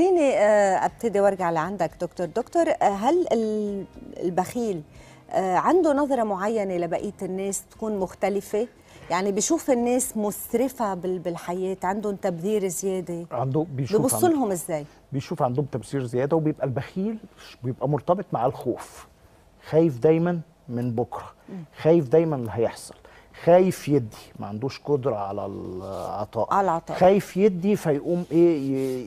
خليني آه، ابتدي وارجع لعندك دكتور دكتور آه، هل البخيل آه، عنده نظره معينه لبقيه الناس تكون مختلفه يعني بيشوف الناس مسرفه بالحياه عندهم تبذير زياده عنده بيشوف بيبص لهم ازاي بيشوف عندهم تبذير زياده وبيبقى البخيل بيبقى مرتبط مع الخوف خايف دايما من بكره خايف دايما اللي هيحصل خايف يدي ما عندوش قدره على العطاء على العطاء خايف يدي فيقوم ايه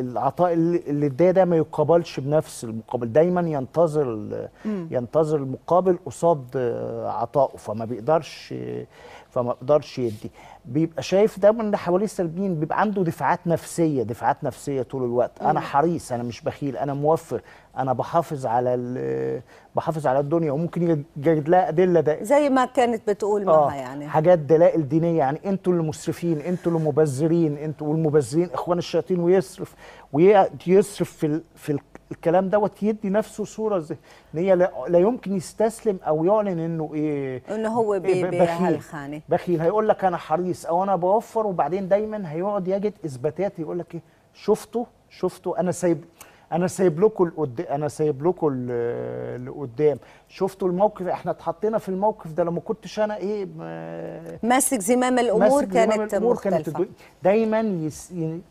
العطاء اللي اداه ده ما يقابلش بنفس المقابل دايما ينتظر ينتظر المقابل قصاد عطائه فما بيقدرش فما يقدرش يدي بيبقى شايف دايما اللي حواليه سلبيين بيبقى عنده دفاعات نفسيه دفاعات نفسيه طول الوقت انا أيوة. حريص انا مش بخيل انا موفر انا بحافظ على بحافظ على الدنيا وممكن يجد لها ادله ده زي ما كانت بتقول آه معاها يعني حاجات دلائل دينيه يعني انتوا اللي مسرفين انتوا اللي مبذرين انتوا والمبذرين اخوان الشياطين ويصرف ويصرف في في الكلام دوت يدي نفسه صوره ذهنيه لا يمكن يستسلم او يعلن انه ايه انه هو إيه، بخيل بخيل, بخيل هيقول لك انا حريص او انا بوفر وبعدين دايما هيقعد يجد اثباتات يقول لك ايه شفته شفته انا سايب انا سايب لكم القدام انا سايب لكم لقدام شفتوا الموقف احنا اتحطينا في الموقف ده لو ما كنتش انا ايه ماسك زمام الامور ماسك زمام الأمور مختلفة. كانت دايما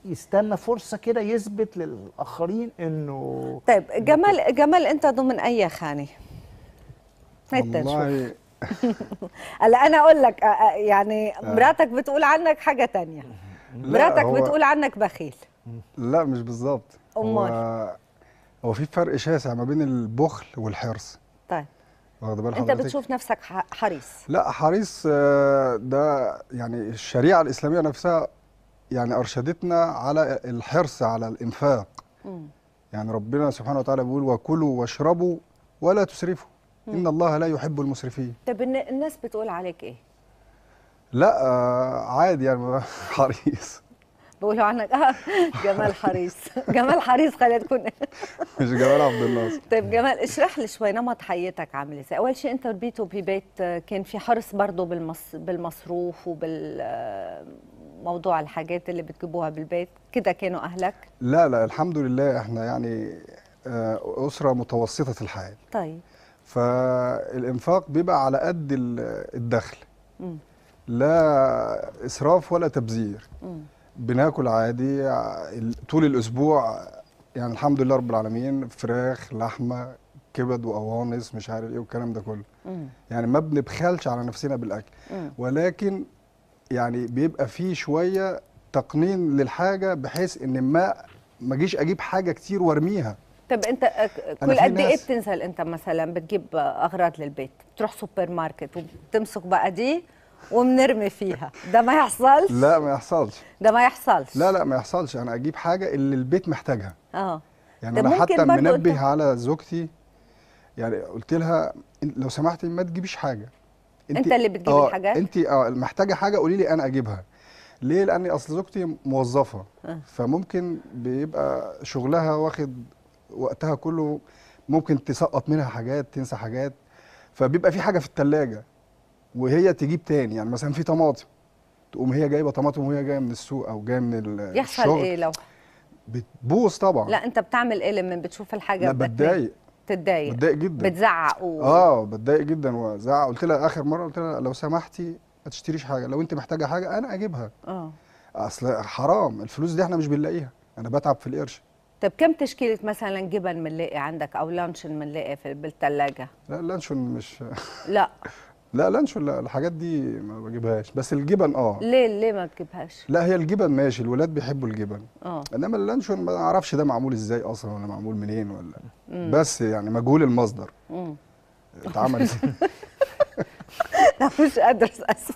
يستنى فرصه كده يثبت للاخرين انه طيب جمال جمال انت ضمن اي خانه؟ والله هلا انا اقول لك يعني آه. مراتك بتقول عنك حاجه تانية مراتك بتقول عنك بخيل لا مش بالظبط امال هو, في فرق شاسع ما بين البخل والحرص طيب واخد بال انت بتشوف نفسك حريص لا حريص آه، ده يعني الشريعه الاسلاميه نفسها يعني ارشدتنا على الحرص على الانفاق مم. يعني ربنا سبحانه وتعالى بيقول وكلوا واشربوا ولا تسرفوا مم. ان الله لا يحب المسرفين طب الناس بتقول عليك ايه لا آه، عادي يعني حريص بقولوا عنك اه جمال حريص جمال حريص خلينا تكون مش جمال عبد الناصر طيب جمال اشرح لي شوي نمط حياتك عامل ازاي اول شيء انت ربيته ببيت آه، كان في حرص برضه بالمص... بالمصروف وبال آه، موضوع الحاجات اللي بتجيبوها بالبيت كده كانوا اهلك لا لا الحمد لله احنا يعني آه، اسره متوسطه الحال طيب فالانفاق بيبقى على قد الدخل م. لا اسراف ولا تبذير بناكل عادي طول الاسبوع يعني الحمد لله رب العالمين فراخ لحمه كبد وقوانص مش عارف ايه والكلام ده كله مم. يعني ما بنبخلش على نفسنا بالاكل مم. ولكن يعني بيبقى فيه شويه تقنين للحاجه بحيث ان ما ما اجيش اجيب حاجه كتير وارميها طب انت كل قد ايه بتنزل انت مثلا بتجيب اغراض للبيت بتروح سوبر ماركت وبتمسك بقى دي وبنرمي فيها ده ما يحصلش لا ما يحصلش ده ما يحصلش لا لا ما يحصلش انا اجيب حاجه اللي البيت محتاجها اه يعني انا حتى منبه على زوجتي يعني قلت لها لو سمحتي ما تجيبيش حاجه انت, انت اللي بتجيب آه الحاجات انت اه محتاجه حاجه قولي لي انا اجيبها ليه لان اصل زوجتي موظفه أه. فممكن بيبقى شغلها واخد وقتها كله ممكن تسقط منها حاجات تنسى حاجات فبيبقى في حاجه في الثلاجه وهي تجيب تاني يعني مثلا في طماطم تقوم هي جايبه طماطم وهي جايه من السوق او جايه من الشغل يحصل ايه لو بتبوظ طبعا لا انت بتعمل ايه لما بتشوف الحاجه لا بتضايق بتضايق جدا بتزعق و... اه بتضايق جدا وزعق قلت لها اخر مره قلت لها لو سمحتي ما تشتريش حاجه لو انت محتاجه حاجه انا اجيبها اه اصل حرام الفلوس دي احنا مش بنلاقيها انا بتعب في القرش طب كم تشكيله مثلا جبن بنلاقي عندك او لانشون بنلاقي في بالثلاجه لا لانشون مش لا لا لانشو لا الحاجات دي ما بجيبهاش بس الجبن اه ليه ليه ما بتجيبهاش لا هي الجبن ماشي الولاد بيحبوا الجبن اه انما اللانشون ما اعرفش ده معمول ازاي اصلا ولا معمول منين ولا مم. بس يعني مجهول المصدر امم اتعمل لا مش قادر اساسا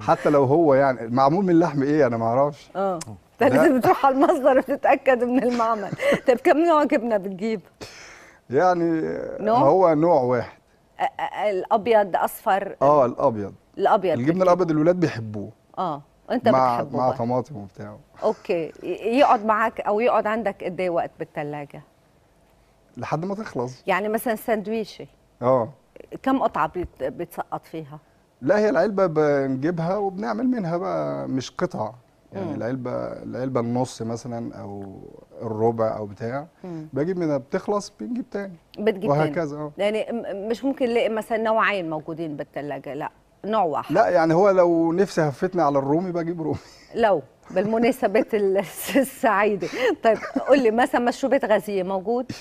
حتى لو هو يعني معمول من لحم ايه انا ما اعرفش اه انت لازم تروح على المصدر وتتاكد من المعمل طب كم نوع جبنه بتجيب يعني نوع؟ ما هو نوع واحد الابيض اصفر اه الابيض الابيض الجبن الابيض الولاد بيحبوه اه انت مع بتحبه مع بقى. طماطم وبتاع اوكي يقعد معاك او يقعد عندك قد ايه وقت بالثلاجه لحد ما تخلص يعني مثلا سندويشه اه كم قطعه بتسقط فيها لا هي العلبه بنجيبها وبنعمل منها بقى مش قطع يعني العلبه العلبه النص مثلا او الربع او بتاع بجيب منها بتخلص بنجيب تاني بتجيب وهكذا اه يعني مش ممكن نلاقي مثلا نوعين موجودين بالثلاجه لا نوع واحد لا يعني هو لو نفسي هفتني على الرومي بجيب رومي لو بالمناسبة السعيدة طيب قول لي مثلا مشروبات غازية موجود؟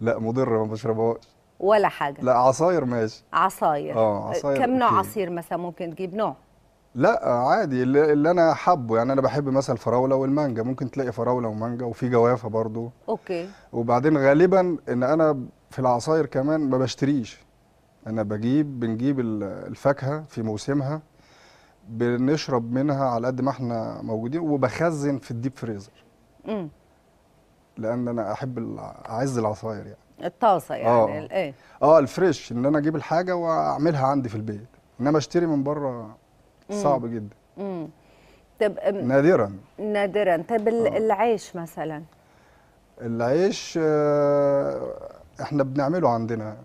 لا مضر ما بشربهاش ولا حاجة لا عصاير ماشي عصاير اه عصاير كم نوع عصير مثلا ممكن تجيب نوع؟ لا عادي اللي, اللي انا حابه يعني انا بحب مثلا الفراوله والمانجا ممكن تلاقي فراوله ومانجا وفي جوافه برضو اوكي وبعدين غالبا ان انا في العصاير كمان ما بشتريش انا بجيب بنجيب الفاكهه في موسمها بنشرب منها على قد ما احنا موجودين وبخزن في الديب فريزر امم لان انا احب اعز العصاير يعني الطاسه يعني اه الايه اه الفريش ان انا اجيب الحاجه واعملها عندي في البيت انما اشتري من بره صعب جدا امم طب نادرا نادرا طب آه. العيش مثلا العيش آه، احنا بنعمله عندنا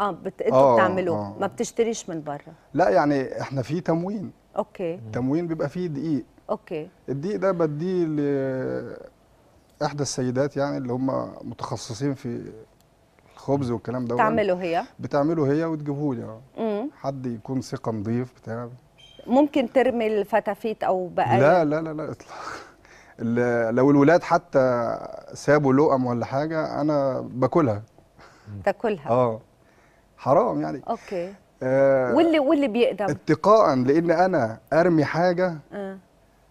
اه بت... انتوا آه بتعملوه آه. ما بتشتريش من بره لا يعني احنا في تموين اوكي تموين بيبقى فيه دقيق اوكي الدقيق ده بديه ل احدى السيدات يعني اللي هم متخصصين في الخبز والكلام ده بتعمله هي بتعمله هي وتجيبه لي آه. حد يكون ثقه نظيف بتاع ممكن ترمي الفتافيت او بقايا لا لا لا لا اطلاقا لو الولاد حتى سابوا لقم ولا حاجه انا باكلها تاكلها اه حرام يعني اوكي آه واللي واللي بيقدم اتقاء لان انا ارمي حاجه آه.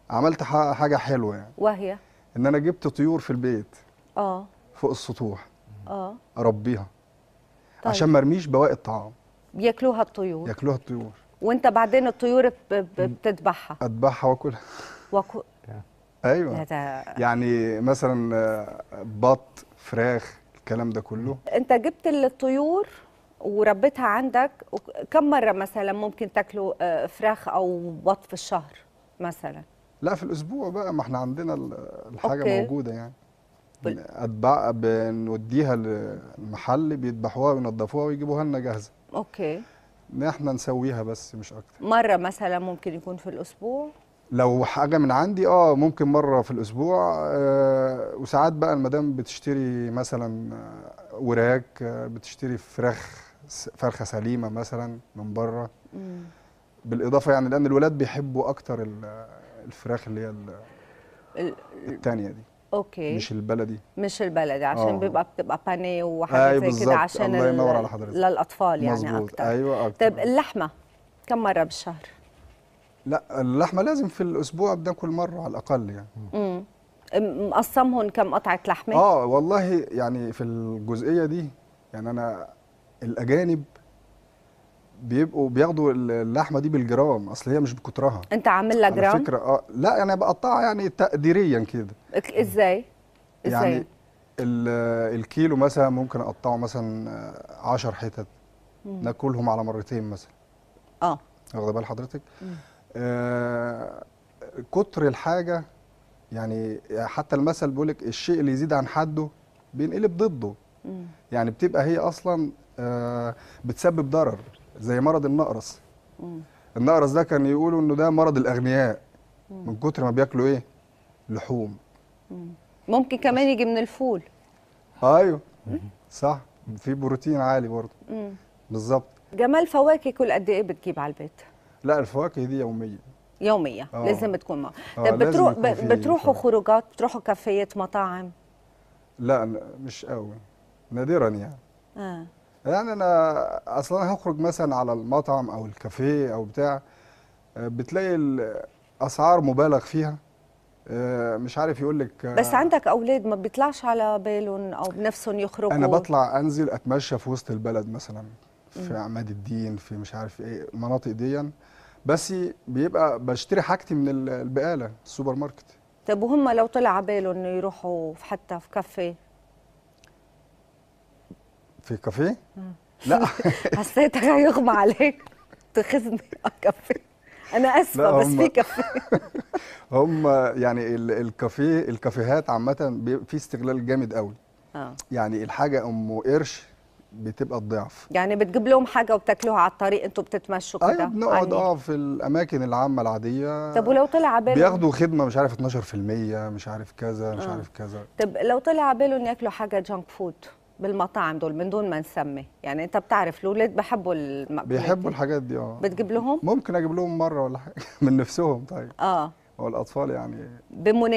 عملت حاجه حلوه يعني وهي ان انا جبت طيور في البيت اه فوق السطوح اه اربيها طيب. عشان ما ارميش بواقي الطعام بياكلوها الطيور ياكلوها الطيور وانت بعدين الطيور بتذبحها اذبحها واكلها واكل ايوه يعني مثلا آه، بط فراخ الكلام ده كله انت جبت الطيور وربيتها عندك كم مره مثلا ممكن تاكلوا آه، فراخ او بط في الشهر مثلا لا في الاسبوع بقى ما احنا عندنا الحاجه أوكي. موجوده يعني بنوديها المحل بيذبحوها وينضفوها ويجيبوها لنا جاهزه اوكي ان احنا نسويها بس مش اكتر مره مثلا ممكن يكون في الاسبوع لو حاجه من عندي اه ممكن مره في الاسبوع آه وساعات بقى المدام بتشتري مثلا آه، وراك آه، بتشتري فراخ فرخه سليمه مثلا من بره مم. بالاضافه يعني لان الولاد بيحبوا اكتر الفراخ اللي هي الثانيه دي اوكي مش البلدي مش البلدي عشان أوه. بيبقى بتبقى بانيه وحاجات أيوة، زي كده عشان الله ينور على حضرتك للاطفال يعني مزبوط. اكتر ايوه اكتر طب اللحمه كم مره بالشهر؟ لا اللحمه لازم في الاسبوع بناكل مره على الاقل يعني امم مقسمهم كم قطعه لحمه؟ اه والله يعني في الجزئيه دي يعني انا الاجانب بيبقوا بياخدوا اللحمه دي بالجرام اصل هي مش بكترها انت عامل لها جرام فكره اه لا انا بقطعها يعني تقديريا كده ازاي ازاي يعني الكيلو مثلا ممكن اقطعه مثلا 10 آه، حتت ناكلهم على مرتين مثلا اه واخده بال حضرتك آه كتر الحاجه يعني حتى المثل بيقول لك الشيء اللي يزيد عن حده بينقلب ضده مم. يعني بتبقى هي اصلا آه بتسبب ضرر زي مرض النقرس النقرس ده كان يقولوا انه ده مرض الاغنياء من كتر ما بياكلوا ايه لحوم ممكن كمان يجي من الفول ايوه صح في بروتين عالي برضه بالظبط جمال فواكه كل قد ايه بتجيب على البيت لا الفواكه دي يوميه يوميه أوه. لازم تكون معه آه، طب بتروح بتروحوا خروجات بتروحوا كافيات مطاعم لا مش قوي نادرا يعني اه يعني انا اصلا انا هخرج مثلا على المطعم او الكافيه او بتاع آه، بتلاقي الاسعار مبالغ فيها آه، مش عارف يقول لك آه، بس عندك اولاد ما بيطلعش على بالهم او بنفسهم يخرجوا انا بطلع انزل اتمشى في وسط البلد مثلا في عماد الدين في مش عارف ايه المناطق دي بس بيبقى بشتري حاجتي من البقاله السوبر ماركت طب وهم لو طلع على بالهم يروحوا حتى في كافيه في كافيه؟ لا حسيتك هيغمى عليك تخزني آه، كافيه انا اسفه بس في كافيه هم يعني الكافيه الكافيهات عامه في استغلال جامد قوي آه. يعني الحاجه ام قرش بتبقى الضعف يعني بتجيب لهم حاجه وبتاكلوها على الطريق انتوا بتتمشوا آه، كده ايوه بنقعد اه في الاماكن العامه العاديه طب ولو طلع باله بياخدوا خدمه مش عارف 12% مش عارف كذا مش آه. عارف كذا طب لو طلع باله ان ياكلوا حاجه جانك فود بالمطاعم دول من دون ما نسمي يعني انت بتعرف الاولاد بحبوا المأكولات بيحبوا الحاجات دي اه بتجيب لهم ممكن اجيب لهم مره ولا حاجه من نفسهم طيب اه هو الاطفال يعني بمناسبة